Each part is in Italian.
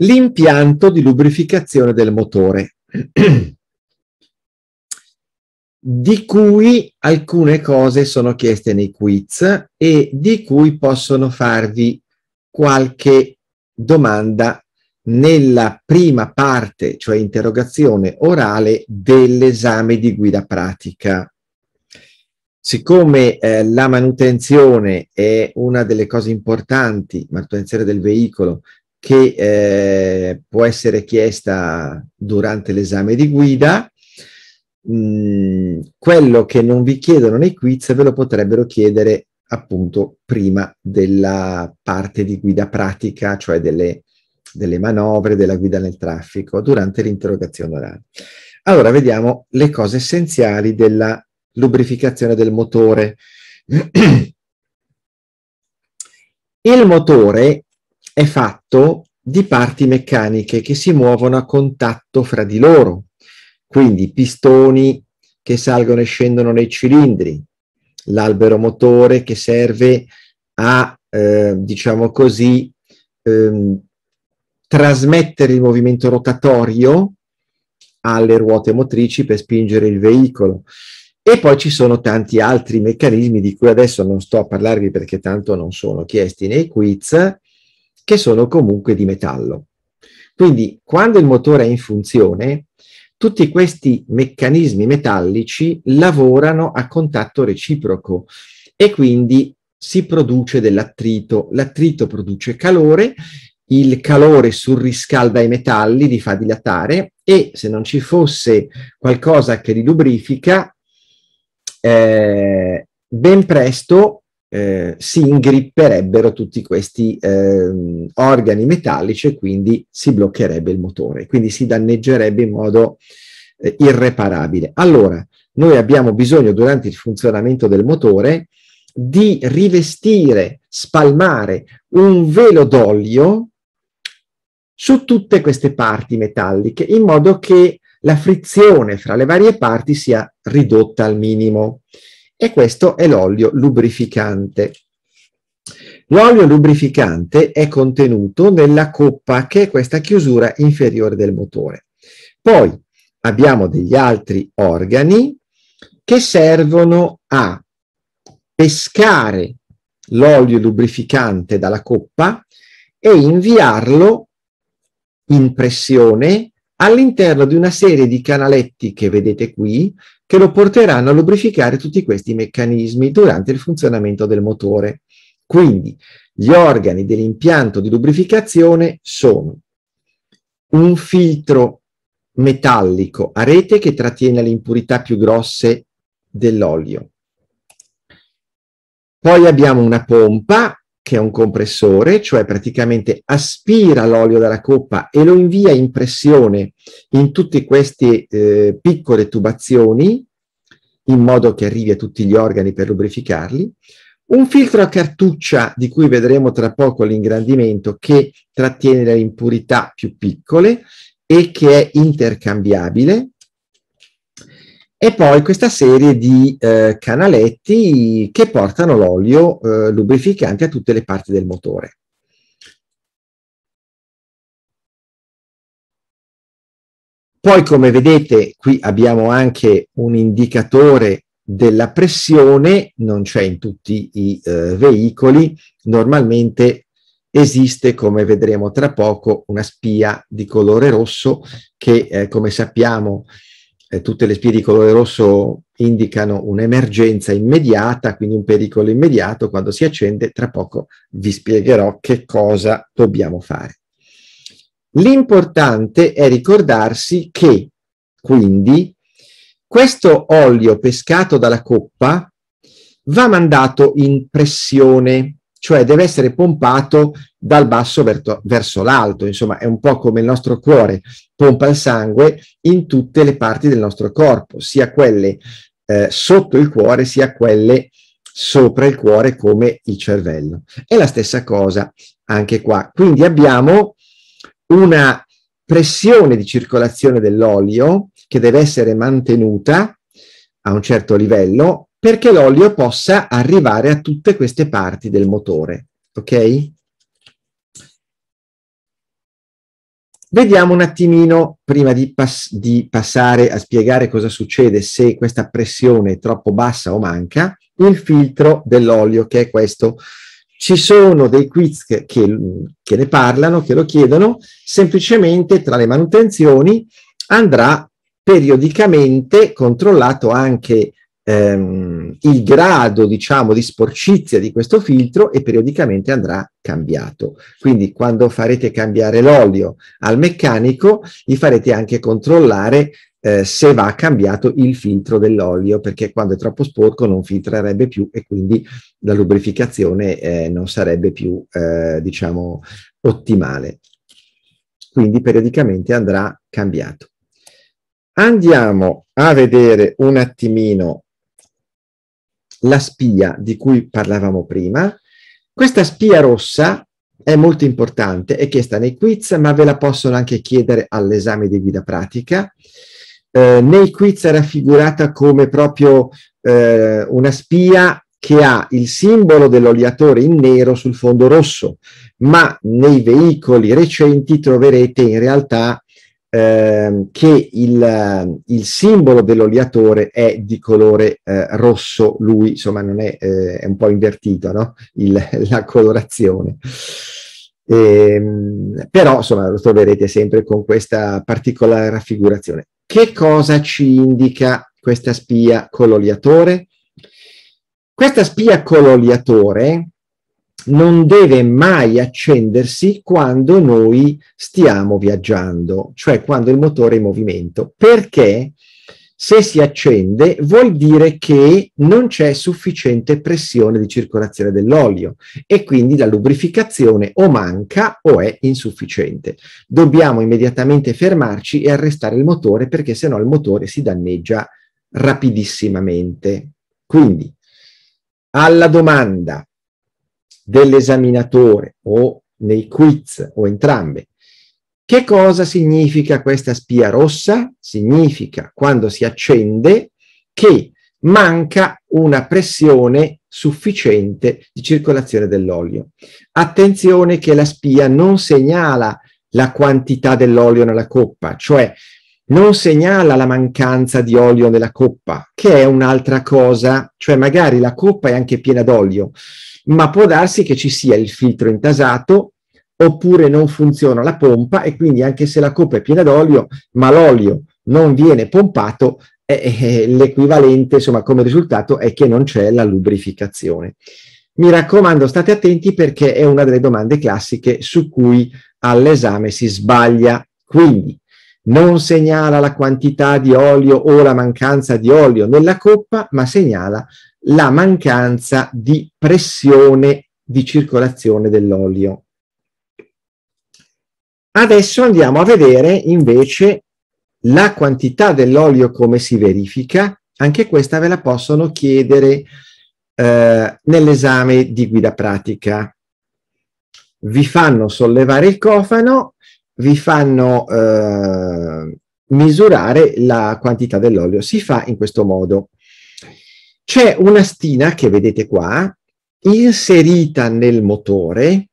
l'impianto di lubrificazione del motore, di cui alcune cose sono chieste nei quiz e di cui possono farvi qualche domanda nella prima parte, cioè interrogazione orale, dell'esame di guida pratica. Siccome eh, la manutenzione è una delle cose importanti, manutenzione del veicolo che eh, può essere chiesta durante l'esame di guida. Mm, quello che non vi chiedono nei quiz ve lo potrebbero chiedere appunto prima della parte di guida pratica, cioè delle, delle manovre, della guida nel traffico, durante l'interrogazione orale. Allora vediamo le cose essenziali della lubrificazione del motore. Il motore è fatto di parti meccaniche che si muovono a contatto fra di loro, quindi pistoni che salgono e scendono nei cilindri, l'albero motore che serve a, eh, diciamo così, ehm, trasmettere il movimento rotatorio alle ruote motrici per spingere il veicolo. E poi ci sono tanti altri meccanismi di cui adesso non sto a parlarvi perché tanto non sono chiesti nei quiz, che sono comunque di metallo. Quindi quando il motore è in funzione, tutti questi meccanismi metallici lavorano a contatto reciproco e quindi si produce dell'attrito. L'attrito produce calore, il calore surriscalda i metalli, li fa dilatare e se non ci fosse qualcosa che li lubrifica, eh, ben presto eh, si ingripperebbero tutti questi eh, organi metallici e quindi si bloccherebbe il motore, quindi si danneggerebbe in modo eh, irreparabile. Allora, noi abbiamo bisogno durante il funzionamento del motore di rivestire, spalmare un velo d'olio su tutte queste parti metalliche in modo che la frizione fra le varie parti sia ridotta al minimo e questo è l'olio lubrificante. L'olio lubrificante è contenuto nella coppa che è questa chiusura inferiore del motore. Poi abbiamo degli altri organi che servono a pescare l'olio lubrificante dalla coppa e inviarlo in pressione all'interno di una serie di canaletti che vedete qui che lo porteranno a lubrificare tutti questi meccanismi durante il funzionamento del motore. Quindi gli organi dell'impianto di lubrificazione sono un filtro metallico a rete che trattiene le impurità più grosse dell'olio. Poi abbiamo una pompa che è un compressore, cioè praticamente aspira l'olio dalla coppa e lo invia in pressione in tutte queste eh, piccole tubazioni, in modo che arrivi a tutti gli organi per lubrificarli. Un filtro a cartuccia, di cui vedremo tra poco l'ingrandimento, che trattiene le impurità più piccole e che è intercambiabile, e poi questa serie di eh, canaletti che portano l'olio eh, lubrificante a tutte le parti del motore. Poi come vedete qui abbiamo anche un indicatore della pressione, non c'è in tutti i eh, veicoli, normalmente esiste, come vedremo tra poco, una spia di colore rosso che, eh, come sappiamo, eh, tutte le spie di colore rosso indicano un'emergenza immediata, quindi un pericolo immediato, quando si accende tra poco vi spiegherò che cosa dobbiamo fare. L'importante è ricordarsi che quindi questo olio pescato dalla coppa va mandato in pressione cioè deve essere pompato dal basso verto, verso l'alto, insomma è un po' come il nostro cuore pompa il sangue in tutte le parti del nostro corpo, sia quelle eh, sotto il cuore sia quelle sopra il cuore come il cervello. È la stessa cosa anche qua. Quindi abbiamo una pressione di circolazione dell'olio che deve essere mantenuta a un certo livello perché l'olio possa arrivare a tutte queste parti del motore, ok? Vediamo un attimino, prima di, pass di, passare a spiegare cosa succede se questa pressione è troppo bassa o manca, il filtro dell'olio, che è questo. Ci sono dei quiz che, che, che ne parlano, che lo chiedono, semplicemente tra le manutenzioni andrà periodicamente controllato anche ehm, il grado, diciamo, di sporcizia di questo filtro e periodicamente andrà cambiato. Quindi quando farete cambiare l'olio al meccanico, gli farete anche controllare eh, se va cambiato il filtro dell'olio, perché quando è troppo sporco non filtrerebbe più e quindi la lubrificazione eh, non sarebbe più, eh, diciamo, ottimale. Quindi periodicamente andrà cambiato. Andiamo a vedere un attimino la spia di cui parlavamo prima. Questa spia rossa è molto importante, è chiesta nei quiz, ma ve la possono anche chiedere all'esame di guida pratica. Eh, nei quiz è raffigurata come proprio eh, una spia che ha il simbolo dell'oliatore in nero sul fondo rosso, ma nei veicoli recenti troverete in realtà Ehm, che il, il simbolo dell'oliatore è di colore eh, rosso, lui insomma non è, eh, è un po' invertito no? il, la colorazione. E, ehm, però insomma lo troverete sempre con questa particolare raffigurazione. Che cosa ci indica questa spia con l'oliatore? Questa spia con l'oliatore non deve mai accendersi quando noi stiamo viaggiando, cioè quando il motore è in movimento, perché se si accende vuol dire che non c'è sufficiente pressione di circolazione dell'olio e quindi la lubrificazione o manca o è insufficiente. Dobbiamo immediatamente fermarci e arrestare il motore perché sennò il motore si danneggia rapidissimamente. Quindi alla domanda dell'esaminatore o nei quiz o entrambe. Che cosa significa questa spia rossa? Significa quando si accende che manca una pressione sufficiente di circolazione dell'olio. Attenzione che la spia non segnala la quantità dell'olio nella coppa, cioè non segnala la mancanza di olio nella coppa, che è un'altra cosa, cioè magari la coppa è anche piena d'olio, ma può darsi che ci sia il filtro intasato oppure non funziona la pompa e quindi anche se la coppa è piena d'olio, ma l'olio non viene pompato, eh, l'equivalente insomma come risultato è che non c'è la lubrificazione. Mi raccomando, state attenti perché è una delle domande classiche su cui all'esame si sbaglia. Quindi non segnala la quantità di olio o la mancanza di olio nella coppa, ma segnala la mancanza di pressione di circolazione dell'olio. Adesso andiamo a vedere invece la quantità dell'olio come si verifica. Anche questa ve la possono chiedere eh, nell'esame di guida pratica. Vi fanno sollevare il cofano, vi fanno eh, misurare la quantità dell'olio. Si fa in questo modo c'è una stina che vedete qua, inserita nel motore,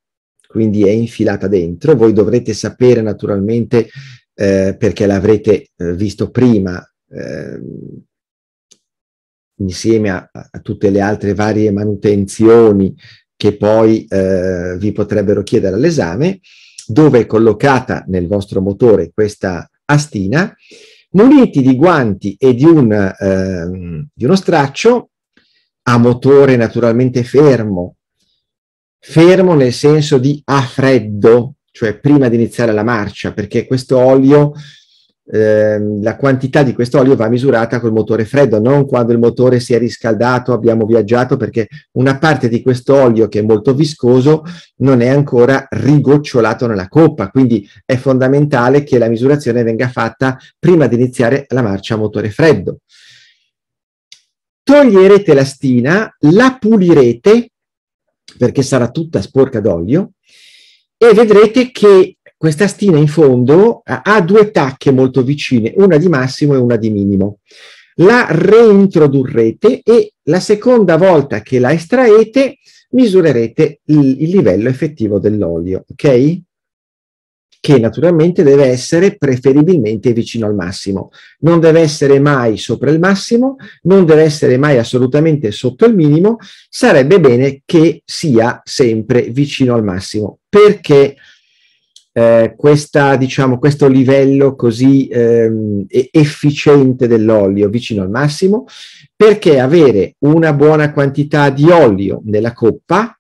quindi è infilata dentro. Voi dovrete sapere naturalmente, eh, perché l'avrete eh, visto prima, eh, insieme a, a, tutte le altre varie manutenzioni che poi eh, vi potrebbero chiedere all'esame, dove è collocata nel vostro motore questa astina, muniti di guanti e di, un, ehm, di uno straccio, a motore naturalmente fermo, fermo nel senso di a freddo, cioè prima di iniziare la marcia, perché questo olio, eh, la quantità di questo olio va misurata col motore freddo, non quando il motore si è riscaldato, abbiamo viaggiato, perché una parte di questo olio che è molto viscoso non è ancora rigocciolato nella coppa, quindi è fondamentale che la misurazione venga fatta prima di iniziare la marcia a motore freddo toglierete la stina, la pulirete, perché sarà tutta sporca d'olio, e vedrete che questa stina in fondo eh, ha due tacche molto vicine, una di massimo e una di minimo. La reintrodurrete e la seconda volta che la estraete misurerete il, livello effettivo dell'olio, ok? che naturalmente deve essere preferibilmente vicino al massimo. Non deve essere mai sopra il massimo, non deve essere mai assolutamente sotto il minimo, sarebbe bene che sia sempre vicino al massimo, perché eh, questa, diciamo, questo livello così ehm, efficiente dell'olio vicino al massimo, perché avere una buona quantità di olio nella coppa,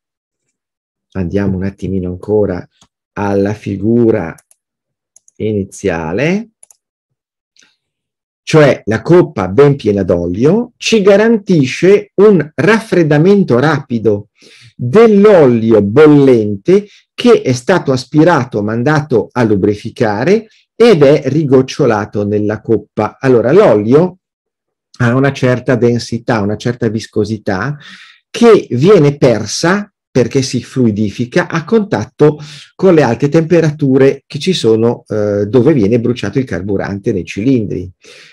andiamo un attimino ancora alla figura iniziale, cioè la coppa ben piena d'olio, ci garantisce un raffreddamento rapido dell'olio bollente che è stato aspirato, mandato a lubrificare ed è rigocciolato nella coppa. Allora l'olio ha una certa densità, una certa viscosità che viene persa perché si fluidifica a contatto con le alte temperature che ci sono eh, dove viene bruciato il carburante nei cilindri.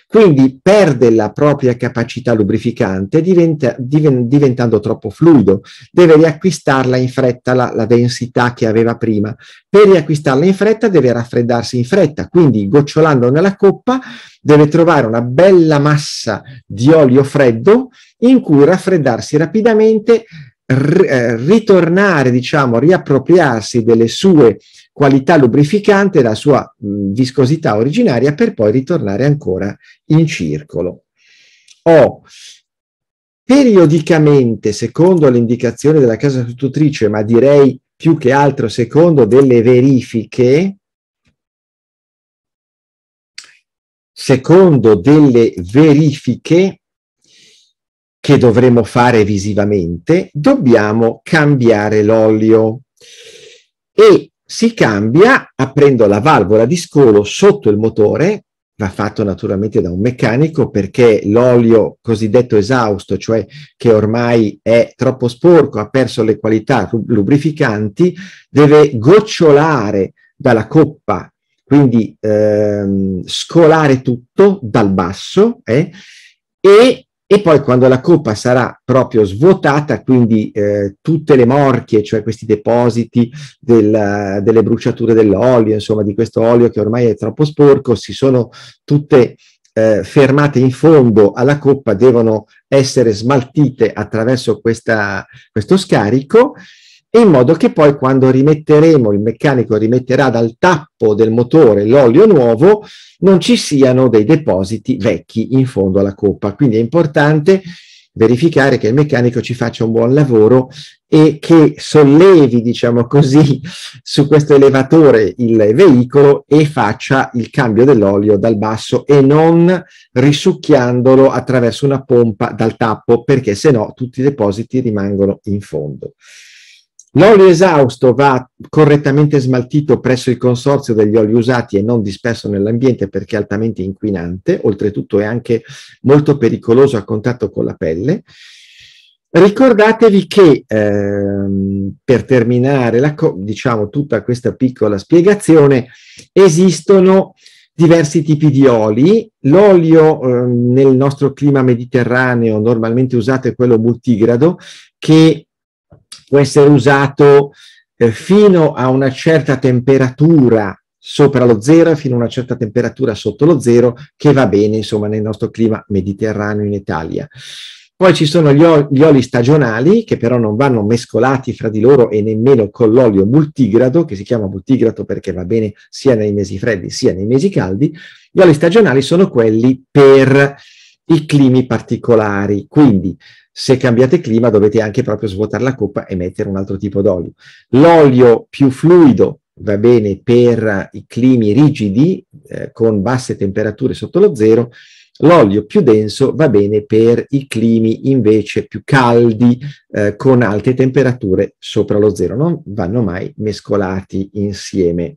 Quindi perde la propria capacità lubrificante diventa, diven, diventando troppo fluido, deve riacquistarla in fretta la, la densità che aveva prima. Per riacquistarla in fretta deve raffreddarsi in fretta, quindi gocciolando nella coppa deve trovare una bella massa di olio freddo in cui raffreddarsi rapidamente eh, ritornare, diciamo, riappropriarsi delle sue qualità lubrificanti e la sua mh, viscosità originaria per poi ritornare ancora in circolo. O periodicamente, secondo le indicazioni della casa tutrice, ma direi più che altro secondo delle verifiche, secondo delle verifiche che dovremo fare visivamente, dobbiamo cambiare l'olio e si cambia aprendo la valvola di scolo sotto il motore, va fatto naturalmente da un meccanico perché l'olio cosiddetto esausto, cioè che ormai è troppo sporco, ha perso le qualità lubrificanti, deve gocciolare dalla coppa, quindi ehm, scolare tutto dal basso eh, e e poi quando la coppa sarà proprio svuotata, quindi eh, tutte le morchie, cioè questi depositi del, delle bruciature dell'olio, insomma di questo olio che ormai è troppo sporco, si sono tutte eh, fermate in fondo alla coppa, devono essere smaltite attraverso questa, questo scarico in modo che poi quando rimetteremo, il meccanico rimetterà dal tappo del motore l'olio nuovo, non ci siano dei depositi vecchi in fondo alla coppa. Quindi è importante verificare che il meccanico ci faccia un buon lavoro e che sollevi, diciamo così, su questo elevatore il veicolo e faccia il cambio dell'olio dal basso e non risucchiandolo attraverso una pompa dal tappo, perché se no tutti i depositi rimangono in fondo. L'olio esausto va correttamente smaltito presso il consorzio degli oli usati e non disperso nell'ambiente perché è altamente inquinante, oltretutto è anche molto pericoloso a contatto con la pelle. Ricordatevi che, ehm, per terminare diciamo, tutta questa piccola spiegazione, esistono diversi tipi di oli. L'olio eh, nel nostro clima mediterraneo normalmente usato è quello multigrado, che può essere usato eh, fino a una certa temperatura sopra lo zero fino a una certa temperatura sotto lo zero, che va bene insomma nel nostro clima mediterraneo in Italia. Poi ci sono gli, gli, oli stagionali, che però non vanno mescolati fra di loro e nemmeno con l'olio multigrado, che si chiama multigrado perché va bene sia nei mesi freddi sia nei mesi caldi. Gli oli stagionali sono quelli per i climi particolari. Quindi, se cambiate clima, dovete anche proprio svuotare la coppa e mettere un altro tipo d'olio. L'olio più fluido va bene per i climi rigidi, eh, con basse temperature sotto lo zero, L'olio più denso va bene per i climi invece più caldi, eh, con alte temperature sopra lo zero, non vanno mai mescolati insieme.